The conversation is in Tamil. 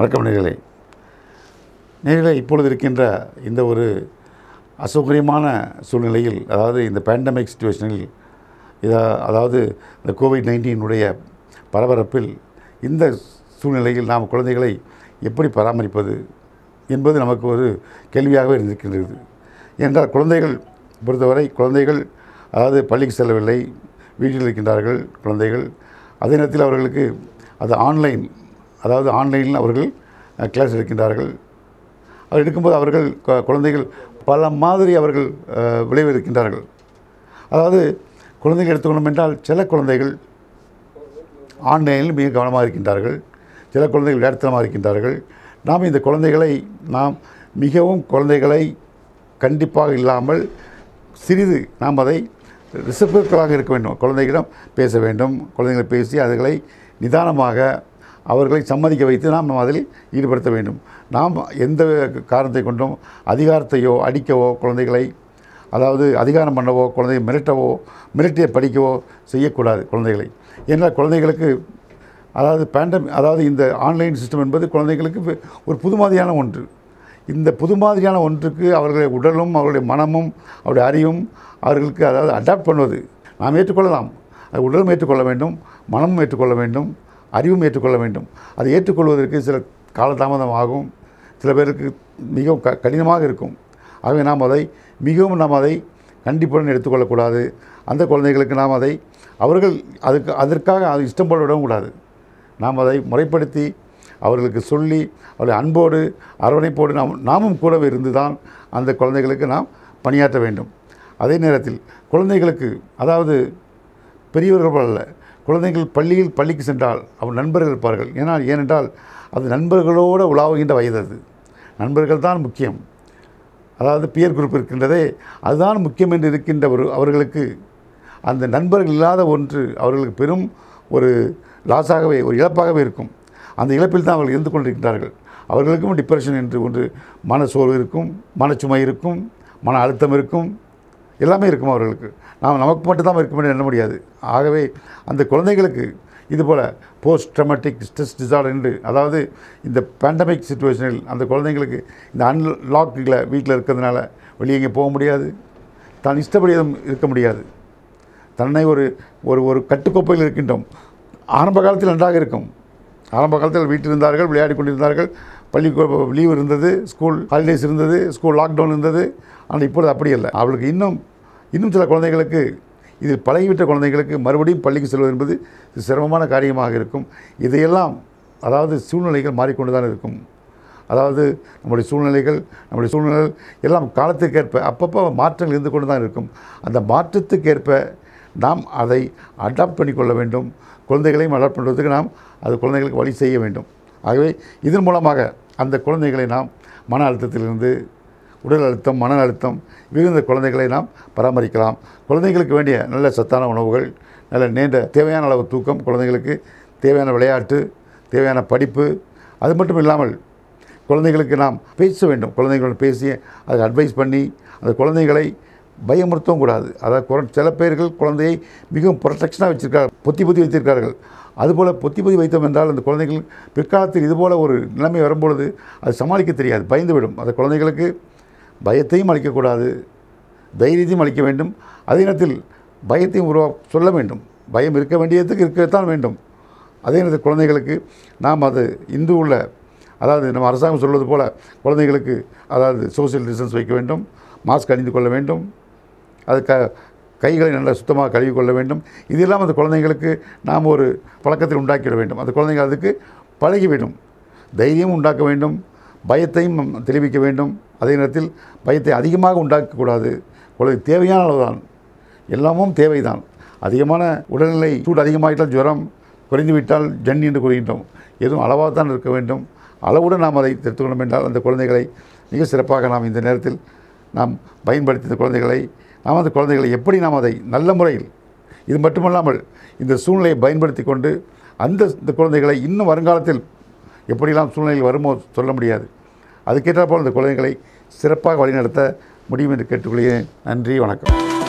வணக்கம் நேர்களை நேர்களை இப்பொழுது இருக்கின்ற இந்த ஒரு அசௌகரியமான சூழ்நிலையில் அதாவது இந்த பேண்டமிக் சுச்சுவேஷனில் இதா அதாவது இந்த கோவிட் நைன்டீனுடைய பரபரப்பில் இந்த சூழ்நிலையில் நாம் குழந்தைகளை எப்படி பராமரிப்பது என்பது நமக்கு ஒரு கேள்வியாகவே இருந்திருக்கின்றது என்றால் குழந்தைகள் பொறுத்தவரை குழந்தைகள் அதாவது பள்ளிக்கு செல்லவில்லை வீட்டில் இருக்கின்றார்கள் குழந்தைகள் அதே நேரத்தில் அவர்களுக்கு அது ஆன்லைன் அதாவது ஆன்லைனில் அவர்கள் கிளாஸ் எடுக்கின்றார்கள் அவர் எடுக்கும்போது அவர்கள் குழந்தைகள் பல மாதிரி அவர்கள் விளைவிருக்கின்றார்கள் அதாவது குழந்தைகள் எடுத்துக்கணும் என்றால் சில குழந்தைகள் ஆன்லைனில் மிக கவனமாக இருக்கின்றார்கள் சில குழந்தைகள் விளையாட்டுத்தனமாக இருக்கின்றார்கள் நாம் இந்த குழந்தைகளை நாம் மிகவும் குழந்தைகளை கண்டிப்பாக இல்லாமல் சிறிது நாம் அதை ரிசப்டர்களாக இருக்க வேண்டும் குழந்தைகளிடம் பேச வேண்டும் குழந்தைகளை பேசி அதுகளை நிதானமாக அவர்களை சம்மதிக்க வைத்து நாம் அதில் ஈடுபடுத்த வேண்டும் நாம் எந்த காரணத்தை கொண்டும் அதிகாரத்தையோ அடிக்கவோ குழந்தைகளை அதாவது அதிகாரம் பண்ணவோ குழந்தையை மிரட்டவோ மிரட்டிய படிக்கவோ செய்யக்கூடாது குழந்தைகளை ஏன்னா குழந்தைகளுக்கு அதாவது பேண்டம் அதாவது இந்த ஆன்லைன் சிஸ்டம் என்பது குழந்தைகளுக்கு ஒரு புது மாதிரியான ஒன்று இந்த புது மாதிரியான ஒன்றுக்கு அவர்களுடைய உடலும் அவருடைய மனமும் அவருடைய அறிவும் அவர்களுக்கு அதாவது அடாப்ட் பண்ணுவது நாம் ஏற்றுக்கொள்ளலாம் அது உடலும் ஏற்றுக்கொள்ள வேண்டும் மனமும் ஏற்றுக்கொள்ள வேண்டும் அறிவும் ஏற்றுக்கொள்ள வேண்டும் அதை ஏற்றுக்கொள்வதற்கு சில காலதாமதம் ஆகும் சில பேருக்கு மிகவும் க கடினமாக இருக்கும் ஆகவே நாம் அதை மிகவும் நாம் அதை கண்டிப்புடன் எடுத்துக்கொள்ளக்கூடாது அந்த குழந்தைகளுக்கு நாம் அதை அவர்கள் அதுக்கு அதற்காக அது இஷ்டம் போல கூடாது நாம் அதை முறைப்படுத்தி அவர்களுக்கு சொல்லி அவர்களை அன்போடு அரவணைப்போடு நாம் நாமும் கூடவே இருந்து தான் அந்த குழந்தைகளுக்கு நாம் பணியாற்ற வேண்டும் அதே நேரத்தில் குழந்தைகளுக்கு அதாவது பெரியவர்கள் அல்ல குழந்தைகள் பள்ளியில் பள்ளிக்கு சென்றால் அவர் நண்பர்கள் இருப்பார்கள் ஏன்னால் ஏனென்றால் அது நண்பர்களோடு உலாவுகின்ற வயது அது நண்பர்கள் தான் முக்கியம் அதாவது பியர் குரூப் இருக்கின்றதே அதுதான் முக்கியம் என்று இருக்கின்ற ஒரு அவர்களுக்கு அந்த நண்பர்கள் இல்லாத ஒன்று அவர்களுக்கு பெரும் ஒரு லாஸாகவே ஒரு இழப்பாகவே இருக்கும் அந்த இழப்பில் தான் அவர்கள் இருந்து கொண்டிருக்கிறார்கள் அவர்களுக்கும் டிப்ரெஷன் என்று ஒன்று மனசோர்வு இருக்கும் மனச்சுமை இருக்கும் மன அழுத்தம் இருக்கும் எல்லாமே இருக்கும் அவர்களுக்கு நாம் நமக்கு மட்டும்தான் இருக்க முடியும் எண்ண முடியாது ஆகவே அந்த குழந்தைகளுக்கு இதுபோல் போஸ்ட் ட்ரமேட்டிக் ஸ்ட்ரெஸ் டிசார்டர் என்று அதாவது இந்த பேண்டமிக் சுச்சுவேஷனில் அந்த குழந்தைங்களுக்கு இந்த அன்லாக்கில் வீட்டில் இருக்கிறதுனால வெளியே எங்கே போக முடியாது தான் இஷ்டப்படி இருக்க முடியாது தன்னை ஒரு ஒரு ஒரு கட்டுக்கோப்பையில் இருக்கின்றோம் ஆரம்ப காலத்தில் நன்றாக இருக்கும் ஆரம்ப காலத்தில் வீட்டில் இருந்தார்கள் விளையாடி கொண்டிருந்தார்கள் பள்ளி லீவ் இருந்தது ஸ்கூல் ஹாலிடேஸ் இருந்தது ஸ்கூல் லாக்டவுன் இருந்தது ஆனால் இப்பொழுது அப்படி இல்லை அவளுக்கு இன்னும் இன்னும் சில குழந்தைகளுக்கு இதில் பழகிவிட்ட குழந்தைகளுக்கு மறுபடியும் பள்ளிக்கு செல்வது என்பது சிரமமான காரியமாக இருக்கும் இதையெல்லாம் அதாவது சூழ்நிலைகள் மாறிக்கொண்டு தான் இருக்கும் அதாவது நம்முடைய சூழ்நிலைகள் நம்முடைய சூழ்நிலைகள் எல்லாம் காலத்துக்கேற்ப அப்பப்போ மாற்றங்கள் இருந்து கொண்டு தான் இருக்கும் அந்த மாற்றத்துக்கேற்ப நாம் அதை அடாப்ட் பண்ணிக்கொள்ள வேண்டும் குழந்தைகளையும் அடாப்ட் பண்ணுறதுக்கு நாம் அது குழந்தைகளுக்கு வழி செய்ய வேண்டும் ஆகவே இதன் மூலமாக அந்த குழந்தைகளை நாம் மன அழுத்தத்திலிருந்து உடல் அழுத்தம் மன அழுத்தம் விருந்த குழந்தைகளை நாம் பராமரிக்கலாம் குழந்தைங்களுக்கு வேண்டிய நல்ல சத்தான உணவுகள் நல்ல நீண்ட தேவையான அளவு தூக்கம் குழந்தைங்களுக்கு தேவையான விளையாட்டு தேவையான படிப்பு அது மட்டும் இல்லாமல் குழந்தைகளுக்கு நாம் பேச வேண்டும் குழந்தைகளுடன் பேசி அதை அட்வைஸ் பண்ணி அந்த குழந்தைகளை பயமுறுத்தவும் கூடாது அதாவது குற சில பேர்கள் குழந்தையை மிகவும் ப்ரொடெக்ஷனாக வச்சுருக்கார்கள் பொத்தி பொத்தி வைத்திருக்கார்கள் அதுபோல் பொத்தி பொத்தி வைத்தோம் என்றால் அந்த குழந்தைகள் பிற்காலத்தில் இதுபோல் ஒரு நிலைமை வரும்பொழுது அது சமாளிக்க தெரியாது பயந்துவிடும் அந்த குழந்தைகளுக்கு பயத்தையும் அளிக்கக்கூடாது தைரியத்தையும் அளிக்க வேண்டும் அதே நேரத்தில் பயத்தையும் உருவா சொல்ல வேண்டும் பயம் இருக்க வேண்டியதுக்கு இருக்கத்தான் வேண்டும் அதே நேரத்தில் குழந்தைகளுக்கு நாம் அது இந்து உள்ள அதாவது நம்ம அரசாங்கம் சொல்வது போல் குழந்தைகளுக்கு அதாவது சோசியல் டிஸ்டன்ஸ் வைக்க வேண்டும் மாஸ்க் அணிந்து கொள்ள வேண்டும் அது க கைகளை நல்லா சுத்தமாக கழுவி கொள்ள வேண்டும் இது இல்லாமல் அந்த குழந்தைங்களுக்கு நாம் ஒரு பழக்கத்தில் உண்டாக்கிவிட வேண்டும் அந்த குழந்தைங்க அதுக்கு பழகிவிடும் தைரியமும் உண்டாக்க வேண்டும் பயத்தையும் தெரிவிக்க வேண்டும் அதே நேரத்தில் பயத்தை அதிகமாக உண்டாக்கக்கூடாது உலக தேவையான அளவுதான் எல்லாமும் தேவைதான் அதிகமான உடல்நிலை சூடு அதிகமாகிட்டால் ஜுரம் குறைந்துவிட்டால் விட்டால் ஜன்னி என்று கூறுகின்றோம் எதுவும் அளவாக தான் இருக்க வேண்டும் அளவுடன் நாம் அதை தெரிந்து என்றால் அந்த குழந்தைகளை மிக சிறப்பாக நாம் இந்த நேரத்தில் நாம் பயன்படுத்தி இந்த குழந்தைகளை நாம் அந்த குழந்தைகளை எப்படி நாம் அதை நல்ல முறையில் இது மட்டுமல்லாமல் இந்த சூழ்நிலையை பயன்படுத்தி கொண்டு அந்த இந்த குழந்தைகளை இன்னும் வருங்காலத்தில் எப்படிலாம் சூழ்நிலையில் வருமோ சொல்ல முடியாது போல் இந்த குழந்தைகளை சிறப்பாக வழிநடத்த முடியும் என்று கேட்டுக்கொள்கிறேன் நன்றி வணக்கம்